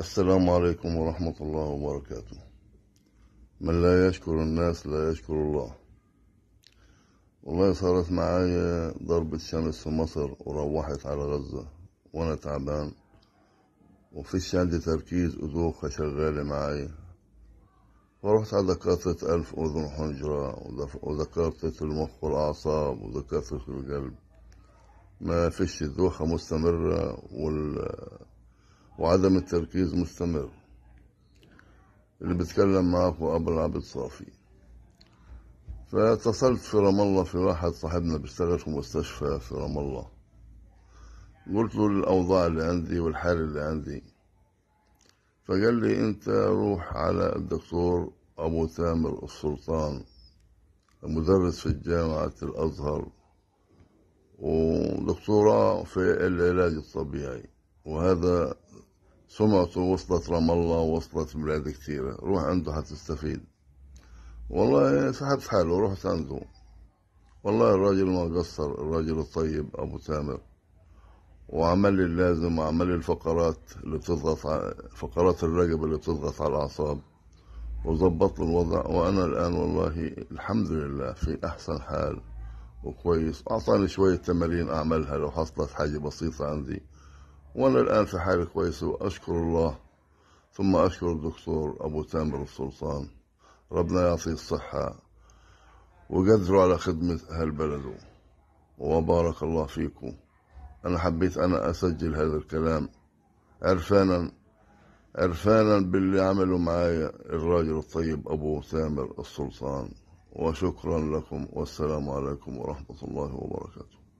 السلام عليكم ورحمة الله وبركاته من لا يشكر الناس لا يشكر الله والله صارت معايا ضربة شمس في مصر وروحت على غزة وأنا تعبان وفيش عندي تركيز أذوخة شغالة معايا فرحت على دكاترة ألف أذن حنجرة ودكاترة المخ والأعصاب ودكاترة القلب ما فيش ذوخة مستمرة وال وعدم التركيز مستمر اللي بتكلم معاك أبو العبد صافي فاتصلت في رام الله في واحد صاحبنا بيشتغل في مستشفى في رام الله قلت له الأوضاع اللي عندي والحال اللي عندي فقال لي أنت روح على الدكتور أبو تامر السلطان مدرس في جامعة الأزهر ودكتوراه في العلاج الطبيعي وهذا سمعته وصلت رام الله وصلت بلاد كثيرة روح عنده حتستفيد والله سحبت حاله رحت عنده والله الراجل ما قصر الراجل الطيب أبو تامر وعمل لي اللازم وعمل لي الفقرات اللي بتضغط على فقرات الرقبة اللي بتضغط على الأعصاب وظبط لي الوضع وأنا الآن والله الحمد لله في أحسن حال وكويس أعطاني شوية تمارين أعملها لو حصلت حاجة بسيطة عندي وأنا الآن في حالي كويس وأشكر الله ثم أشكر الدكتور أبو تامر السلطان ربنا يعطيه الصحة وقدروا على خدمة أهل بلده وبارك الله فيكم أنا حبيت أنا أسجل هذا الكلام عرفانا عرفانا باللي عملوا معايا الراجل الطيب أبو تامر السلطان وشكرا لكم والسلام عليكم ورحمة الله وبركاته